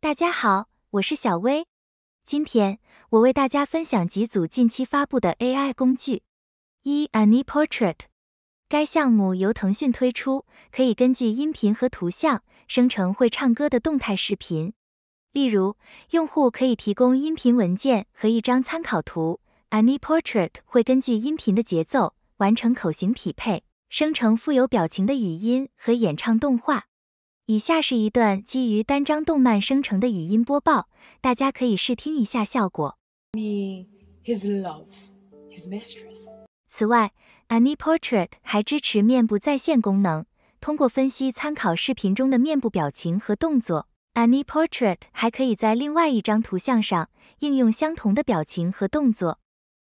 大家好，我是小薇。今天我为大家分享几组近期发布的 AI 工具。一，AniPortrait，该项目由腾讯推出，可以根据音频和图像生成会唱歌的动态视频。例如，用户可以提供音频文件和一张参考图，AniPortrait 会根据音频的节奏完成口型匹配，生成富有表情的语音和演唱动画。以下是一段基于单张动漫生成的语音播报，大家可以试听一下效果。Me, mistress. love, his his 此外，AniPortrait 还支持面部在线功能，通过分析参考视频中的面部表情和动作，AniPortrait 还可以在另外一张图像上应用相同的表情和动作。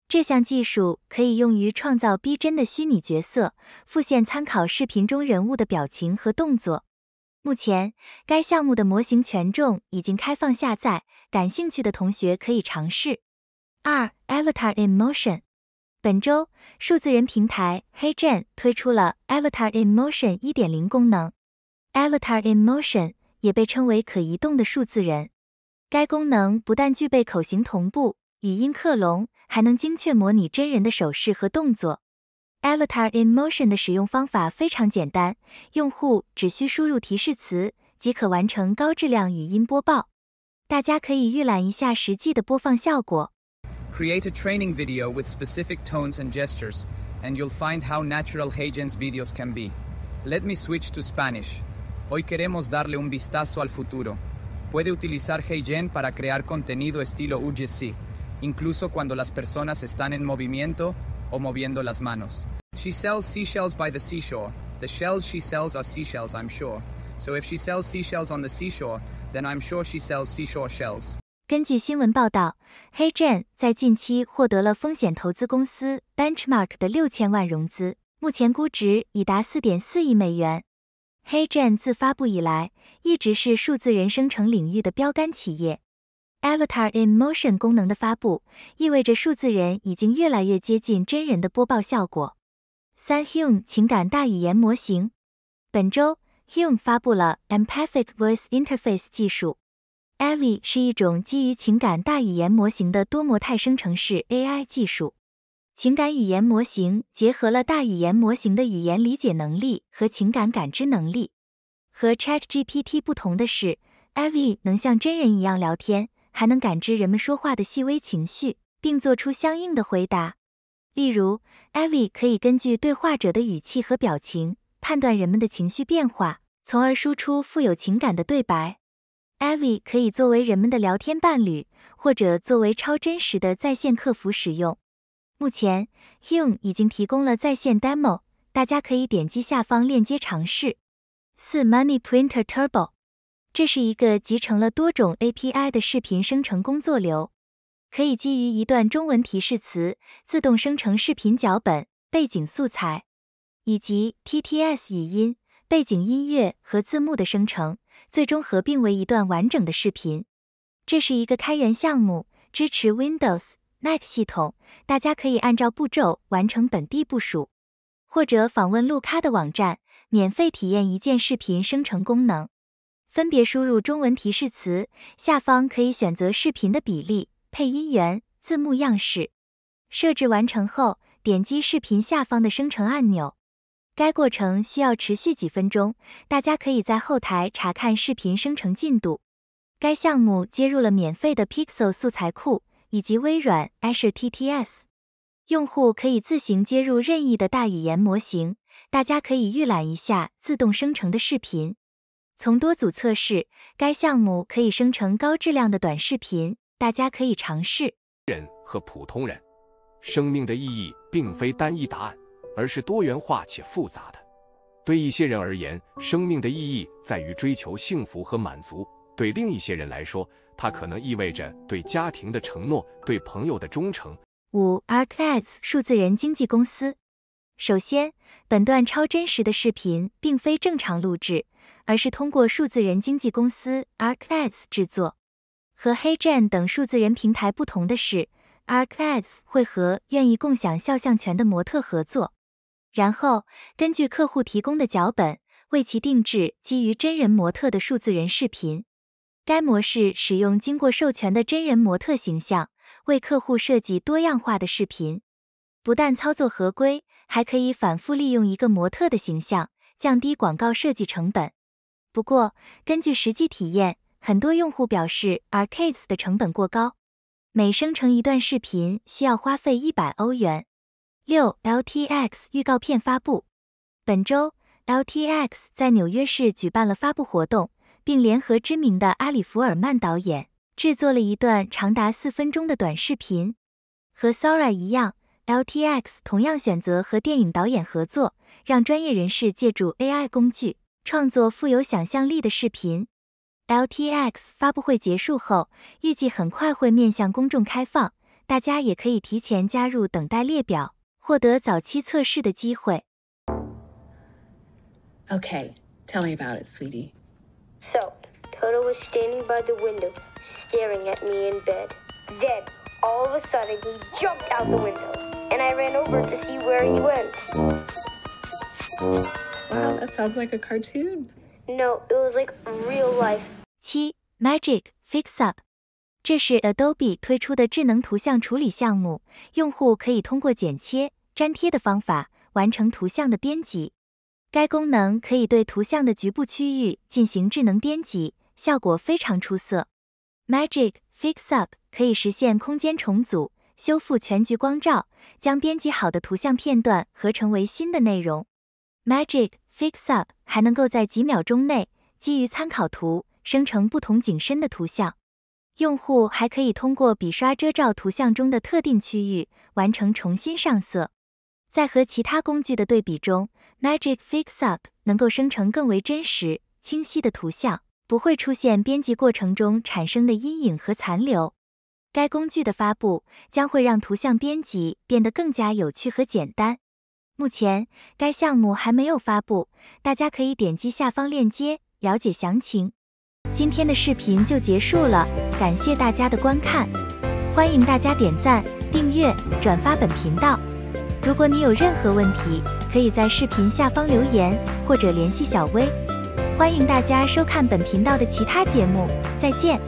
这项技术可以用于创造逼真的虚拟角色，复现参考视频中人物的表情和动作。目前该项目的模型权重已经开放下载，感兴趣的同学可以尝试。二 Avatar Emotion，本周数字人平台 HeyGen 推出了 Avatar Emotion 一点零功能。Avatar Emotion 也被称为可移动的数字人，该功能不但具备口型同步、语音克隆，还能精确模拟真人的手势和动作。Avatar in Motion 的使用方法非常简单，用户只需输入提示词即可完成高质量语音播报。大家可以预览一下实际的播放效果。Create a training video with specific tones and gestures, and you'll find how natural Hayden's videos can be. Let me switch to Spanish. Hoy queremos darle un vistazo al futuro. Puede utilizar Heigen para crear contenido estilo UGC, incluso cuando las personas están en movimiento o moviendo seashore. 根据新闻报道，HeyGen 在近期获得了风险投资公司 Benchmark 的六千万融资，目前估值已达四点四亿美元。HeyGen 自发布以来，一直是数字人生成领域的标杆企业。Avatar in Motion 功能的发布，意味着数字人已经越来越接近真人的播报效果。三 Hume 情感大语言模型，本周 Hume 发布了 Empathic Voice Interface 技术。e v i 是一种基于情感大语言模型的多模态生成式 AI 技术。情感语言模型结合了大语言模型的语言理解能力和情感感知能力。和 ChatGPT 不同的是 e v i 能像真人一样聊天。还能感知人们说话的细微情绪，并做出相应的回答。例如，Avi 可以根据对话者的语气和表情判断人们的情绪变化，从而输出富有情感的对白。Avi 可以作为人们的聊天伴侣，或者作为超真实的在线客服使用。目前，Hume 已经提供了在线 demo，大家可以点击下方链接尝试。四 Money Printer Turbo。这是一个集成了多种 API 的视频生成工作流，可以基于一段中文提示词，自动生成视频脚本、背景素材，以及 TTS 语音、背景音乐和字幕的生成，最终合并为一段完整的视频。这是一个开源项目，支持 Windows、Mac 系统，大家可以按照步骤完成本地部署，或者访问路咖的网站，免费体验一键视频生成功能。分别输入中文提示词，下方可以选择视频的比例、配音员、字幕样式。设置完成后，点击视频下方的生成按钮。该过程需要持续几分钟，大家可以在后台查看视频生成进度。该项目接入了免费的 Pixel 素材库以及微软 Azure TTS，用户可以自行接入任意的大语言模型。大家可以预览一下自动生成的视频。从多组测试，该项目可以生成高质量的短视频，大家可以尝试。人和普通人，生命的意义并非单一答案，而是多元化且复杂的。对一些人而言，生命的意义在于追求幸福和满足；对另一些人来说，它可能意味着对家庭的承诺、对朋友的忠诚。五 a r c l e t s 数字人经纪公司。首先，本段超真实的视频并非正常录制，而是通过数字人经纪公司 Arcas 制作。和黑 n 等数字人平台不同的是，Arcas 会和愿意共享肖像权的模特合作，然后根据客户提供的脚本，为其定制基于真人模特的数字人视频。该模式使用经过授权的真人模特形象，为客户设计多样化的视频，不但操作合规。还可以反复利用一个模特的形象，降低广告设计成本。不过，根据实际体验，很多用户表示 RCase 的成本过高，每生成一段视频需要花费一百欧元。六 LTX 预告片发布，本周 LTX 在纽约市举办了发布活动，并联合知名的阿里弗尔曼导演制作了一段长达四分钟的短视频，和 Sora 一样。LTX 同样选择和电影导演合作，让专业人士借助 AI 工具创作富有想象力的视频。LTX 发布会结束后，预计很快会面向公众开放，大家也可以提前加入等待列表，获得早期测试的机会。Okay, tell me about it, sweetie. So, Toto was standing by the window, staring at me in bed. Then, all of a sudden, he jumped out the window. I ran over and to see Wow, that sounds like a cartoon. No, it was like real life. 七 Magic Fix Up 这是 Adobe 推出的智能图像处理项目，用户可以通过剪切、粘贴的方法完成图像的编辑。该功能可以对图像的局部区域进行智能编辑，效果非常出色。Magic Fix Up 可以实现空间重组。修复全局光照，将编辑好的图像片段合成为新的内容。Magic Fixup 还能够在几秒钟内，基于参考图生成不同景深的图像。用户还可以通过笔刷遮罩图像中的特定区域，完成重新上色。在和其他工具的对比中，Magic Fixup 能够生成更为真实、清晰的图像，不会出现编辑过程中产生的阴影和残留。该工具的发布将会让图像编辑变得更加有趣和简单。目前该项目还没有发布，大家可以点击下方链接了解详情。今天的视频就结束了，感谢大家的观看，欢迎大家点赞、订阅、转发本频道。如果你有任何问题，可以在视频下方留言或者联系小薇。欢迎大家收看本频道的其他节目，再见。